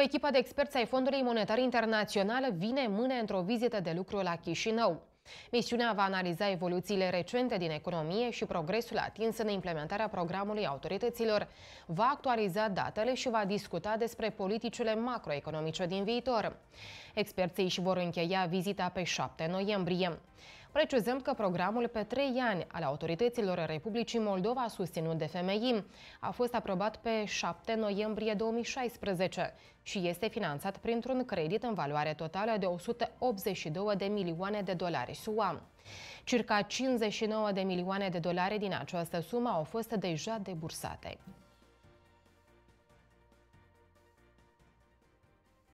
O echipă de experți ai Fondului Monetar Internațional vine mâine într-o vizită de lucru la Chișinău. Misiunea va analiza evoluțiile recente din economie și progresul atins în implementarea programului autorităților, va actualiza datele și va discuta despre politicile macroeconomice din viitor. Experții își vor încheia vizita pe 7 noiembrie precizând că programul pe trei ani al autorităților Republicii Moldova susținut de FMI a fost aprobat pe 7 noiembrie 2016 și este finanțat printr-un credit în valoare totală de 182 de milioane de dolari SUA. Circa 59 de milioane de dolari din această sumă au fost deja debursate.